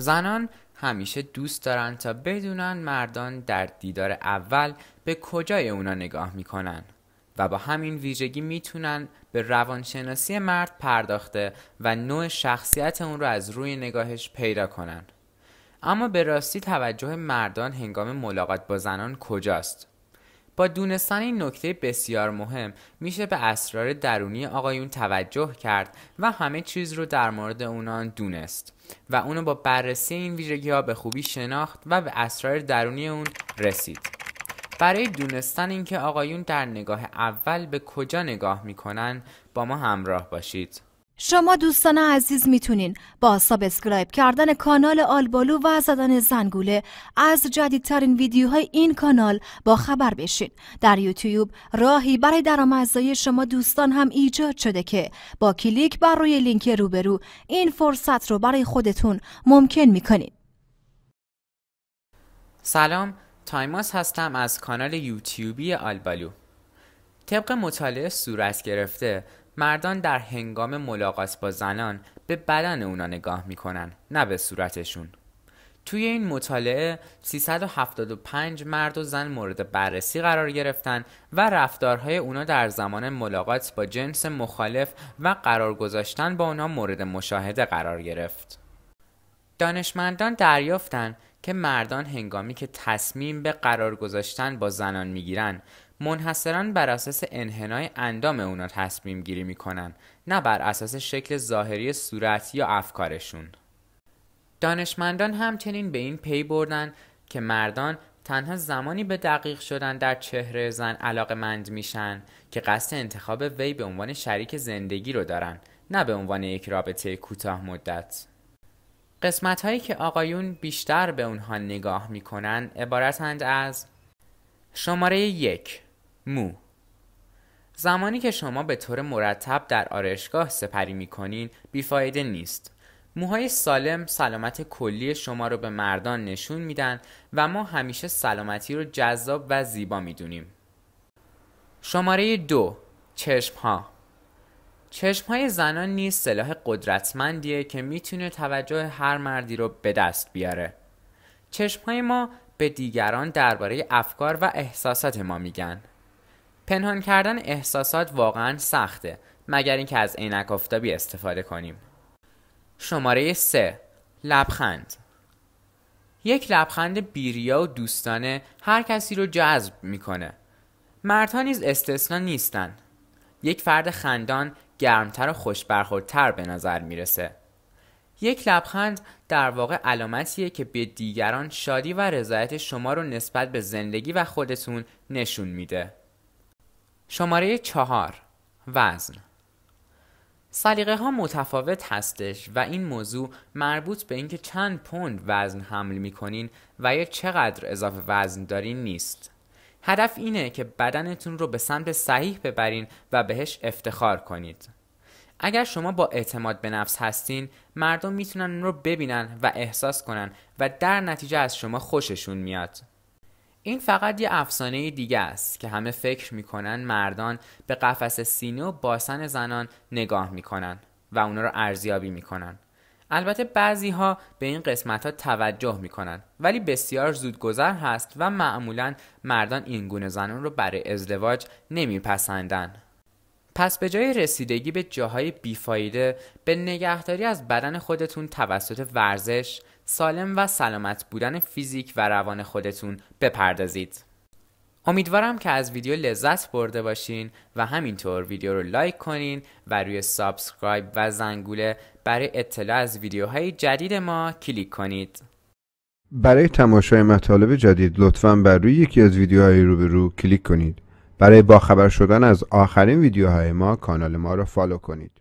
زنان همیشه دوست دارن تا بدونن مردان در دیدار اول به کجای اونا نگاه میکنن و با همین ویژگی میتونن به روانشناسی مرد پرداخته و نوع شخصیت اون رو از روی نگاهش پیدا کنن اما به راستی توجه مردان هنگام ملاقات با زنان کجاست با دونستن این نکته بسیار مهم میشه به اسرار درونی آقایون توجه کرد و همه چیز رو در مورد اونان دونست و اونو با بررسی این ویژگی ها به خوبی شناخت و به اسرار درونی اون رسید برای دونستن اینکه آقایون در نگاه اول به کجا نگاه میکنن با ما همراه باشید شما دوستان عزیز میتونین با سابسکرایب کردن کانال آلبالو و زدن زنگوله از جدیدترین ویدیوهای این کانال با خبر بشین. در یوتیوب راهی برای درآمدزایی شما دوستان هم ایجاد شده که با کلیک بر روی لینک روبرو این فرصت رو برای خودتون ممکن میکنین. سلام، تایماس هستم از کانال یوتیوبی آلبالو. طبق مطالعه صورت گرفته مردان در هنگام ملاقات با زنان به بدن اونا نگاه میکنن نه به صورتشون توی این مطالعه 375 مرد و زن مورد بررسی قرار گرفتن و رفتارهای اونا در زمان ملاقات با جنس مخالف و قرار گذاشتن با اونا مورد مشاهده قرار گرفت. دانشمندان دریافتن که مردان هنگامی که تصمیم به قرار گذاشتن با زنان گیرن، منحصرا بر اساس انحنای اندام اونا تصمیم گیری میکنن نه بر اساس شکل ظاهری صورت یا افکارشون دانشمندان همچنین به این پی بردن که مردان تنها زمانی به دقیق شدن در چهره زن علاقه مند میشن که قصد انتخاب وی به عنوان شریک زندگی رو دارن نه به عنوان یک رابطه کوتاه مدت قسمت هایی که آقایون بیشتر به اونها نگاه میکنن عبارتند از شماره یک مو زمانی که شما به طور مرتب در آرشگاه سپری می کنین بیفایده نیست. موهای سالم سلامت کلی شما رو به مردان نشون میدن و ما همیشه سلامتی رو جذاب و زیبا میدونیم. شماره دو چشم ها چشم های زنان نیز سلاح قدرتمندیه که میتونه توجه هر مردی رو به دست بیاره. چشم های ما به دیگران درباره افکار و احساسات ما میگن. پنهان کردن احساسات واقعا سخته مگر اینکه از عینک آفتابی استفاده کنیم شماره 3 لبخند یک لبخند بیریا و دوستانه هر کسی رو جذب میکنه مردها نیز استثنا نیستن یک فرد خندان گرمتر و خوش برخوردتر به نظر میرسه یک لبخند در واقع علامتیه که به دیگران شادی و رضایت شما رو نسبت به زندگی و خودتون نشون میده شماره چهار وزن سلیقه ها متفاوت هستش و این موضوع مربوط به اینکه چند پوند وزن حمل میکنین و یا چقدر اضافه وزن دارین نیست هدف اینه که بدنتون رو به سمت صحیح ببرین و بهش افتخار کنید اگر شما با اعتماد به نفس هستین مردم میتونن اون رو ببینن و احساس کنن و در نتیجه از شما خوششون میاد این فقط یه افسانه دیگه است که همه فکر میکنن مردان به قفس سینه و باسن زنان نگاه میکنن و اونا رو ارزیابی میکنن البته بعضی ها به این قسمت ها توجه میکنن ولی بسیار زودگذر هست و معمولا مردان این گونه زنان رو برای ازدواج نمیپسندن پس به جای رسیدگی به جاهای بیفایده به نگهداری از بدن خودتون توسط ورزش، سالم و سلامت بودن فیزیک و روان خودتون بپردازید. امیدوارم که از ویدیو لذت برده باشین و همینطور ویدیو رو لایک کنین و روی سابسکرایب و زنگوله برای اطلاع از ویدیوهای جدید ما کلیک کنید. برای تماشای مطالب جدید لطفا بر روی یکی از ویدیوهای روبرو کلیک کنید. برای باخبر شدن از آخرین ویدیوهای ما کانال ما را فالو کنید.